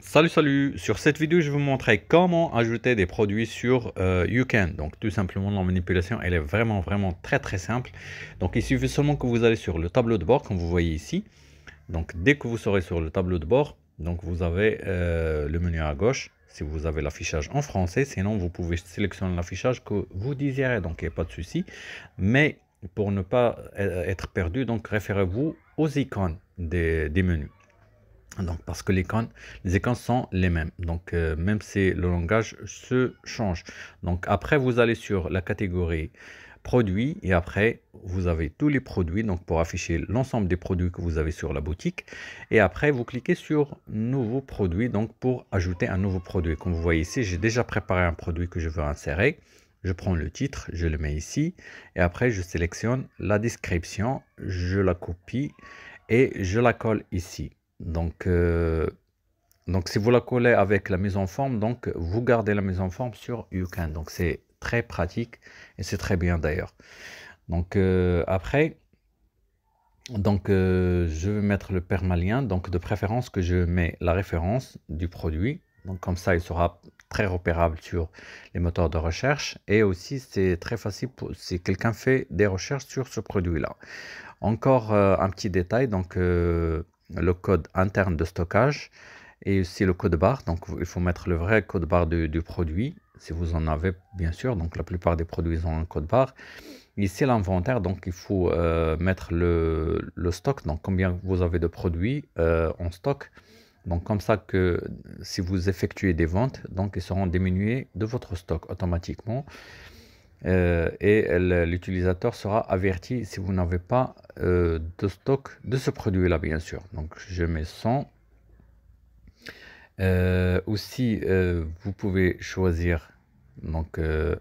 Salut salut Sur cette vidéo, je vais vous montrer comment ajouter des produits sur euh, YouCan. Donc tout simplement, la manipulation, elle est vraiment vraiment très très simple. Donc il suffit seulement que vous allez sur le tableau de bord, comme vous voyez ici. Donc dès que vous serez sur le tableau de bord, donc vous avez euh, le menu à gauche si vous avez l'affichage en français. Sinon, vous pouvez sélectionner l'affichage que vous désirez, donc il n'y a pas de souci. Mais pour ne pas euh, être perdu, donc référez-vous aux icônes des, menus. Donc parce que les icônes, les icônes sont les mêmes. Donc euh, même si le langage se change. Donc après vous allez sur la catégorie produits et après vous avez tous les produits donc pour afficher l'ensemble des produits que vous avez sur la boutique et après vous cliquez sur nouveau produit donc pour ajouter un nouveau produit comme vous voyez ici j'ai déjà préparé un produit que je veux insérer je prends le titre je le mets ici et après je sélectionne la description je la copie et je la colle ici donc euh, donc si vous la collez avec la mise en forme donc vous gardez la mise en forme sur you donc c'est pratique et c'est très bien d'ailleurs. Donc euh, après, donc euh, je vais mettre le permalien, donc de préférence que je mets la référence du produit. Donc comme ça, il sera très repérable sur les moteurs de recherche et aussi c'est très facile pour, si quelqu'un fait des recherches sur ce produit-là. Encore euh, un petit détail, donc le code interne de stockage et aussi le code barre. Donc, il faut mettre le vrai code barre du produit si vous en avez, bien sûr. Donc, la plupart des produits ont un code barre. Ici, l'inventaire, donc il faut euh, mettre le, stock, donc combien vous avez de produits euh, en stock. Donc, comme ça que si vous effectuez des ventes, donc ils seront diminués de votre stock automatiquement. Euh, et l'utilisateur sera averti si vous n'avez pas de stock de ce produit-là, bien sûr. Donc, je mets 100 euh, aussi, euh, vous pouvez choisir donc, euh,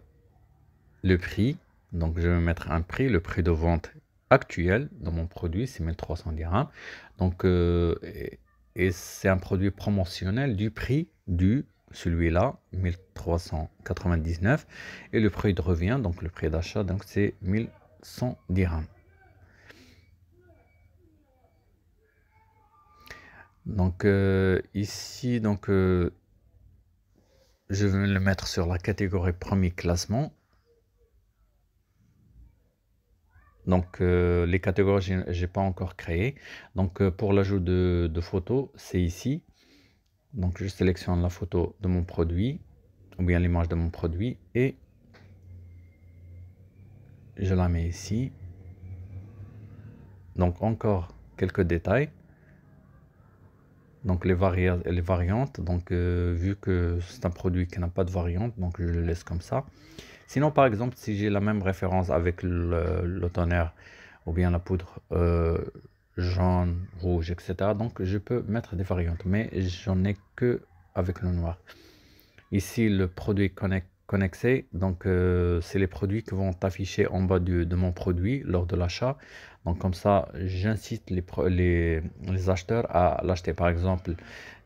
le prix. Donc, je vais mettre un prix, le prix de vente actuel dans mon produit, c'est 1300 dirhams. Donc, et c'est un produit promotionnel du prix du celui-là 1399 et le prix de revient donc le prix d'achat donc c'est 1100 dirhams Donc euh, ici, donc, euh, je vais le mettre sur la catégorie premier classement. Donc euh, les catégories, n'ai pas encore créé. Donc pour l'ajout de, de photos, c'est ici. Donc je sélectionne la photo de mon produit, ou bien l'image de mon produit, et je la mets ici. Donc encore quelques détails donc les, les variantes. Donc euh, vu que c'est un produit qui n'a pas de variante, donc je le laisse comme ça. Sinon, par exemple, si j'ai la même référence avec le, tonnerre ou bien la poudre euh, jaune, rouge, etc. Donc je peux mettre des variantes, mais j'en ai que avec le noir. Ici, le produit Connect connexé Donc, euh, c'est les produits qui vont afficher en bas de mon produit lors de l'achat. Donc, comme ça, j'incite les, les, acheteurs à l'acheter. Par exemple,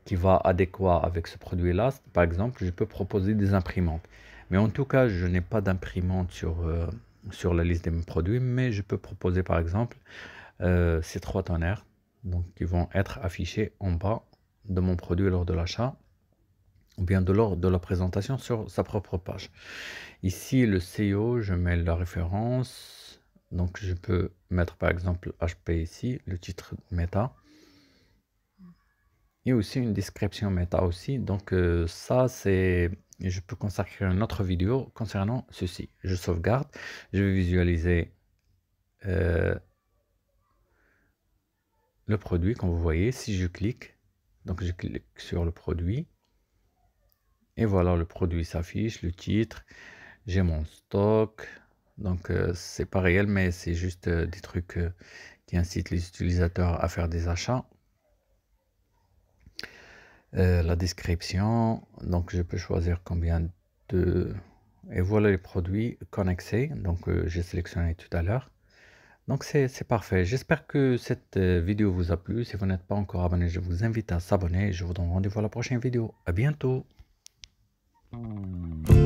qui va adéquat avec ce produit-là, par exemple, je peux proposer des imprimantes. Mais en tout cas, je n'ai pas d'imprimante sur, euh, sur la liste de mes produits, mais je peux proposer, par exemple, euh, ces trois tonnerres donc, qui vont être affichés en bas de mon produit lors de l'achat ou bien de l'ordre de la présentation sur sa propre page. Ici, le SEO, je mets la référence. Donc, je peux mettre par exemple HP ici, le titre Meta. Et aussi une description Meta aussi. Donc, euh, ça, c'est... Je peux consacrer une autre vidéo concernant ceci. Je sauvegarde, je vais visualiser euh, le produit, comme vous voyez. Si je clique, donc je clique sur le produit, et voilà, le produit s'affiche, le titre, j'ai mon stock. Donc, euh, c'est pas réel, mais c'est juste euh, des trucs euh, qui incitent les utilisateurs à faire des achats. la description, donc je peux choisir combien de... Et voilà les produits connexés, donc j'ai sélectionné tout à l'heure. Donc c'est parfait. J'espère que cette vidéo vous a plu. Si vous n'êtes pas encore abonné, je vous invite à s'abonner. Je vous donne rendez-vous à la prochaine vidéo. À bientôt. Mm.